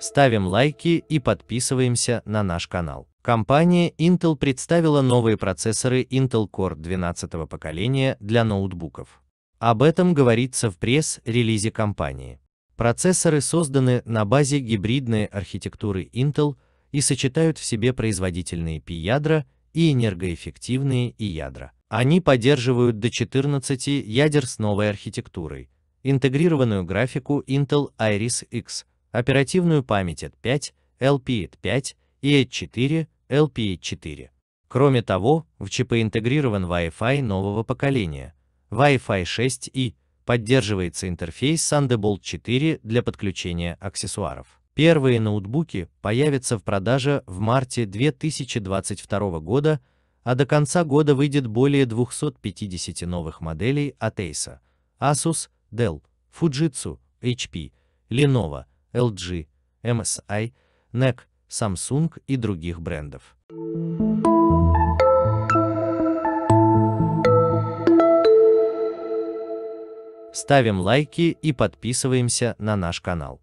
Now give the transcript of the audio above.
Ставим лайки и подписываемся на наш канал. Компания Intel представила новые процессоры Intel Core 12 поколения для ноутбуков. Об этом говорится в пресс-релизе компании. Процессоры созданы на базе гибридной архитектуры Intel и сочетают в себе производительные p ядра и энергоэффективные e ядра. Они поддерживают до 14 ядер с новой архитектурой, интегрированную графику Intel Iris X, оперативную память at 5, LPE 5 и at 4, LPE 4. Кроме того, в чипы интегрирован Wi-Fi нового поколения, Wi-Fi 6 и поддерживается интерфейс Thunderbolt 4 для подключения аксессуаров. Первые ноутбуки появятся в продаже в марте 2022 года а до конца года выйдет более 250 новых моделей от Acer, Asus, Dell, Fujitsu, HP, Lenovo, LG, MSI, NEC, Samsung и других брендов. Ставим лайки и подписываемся на наш канал.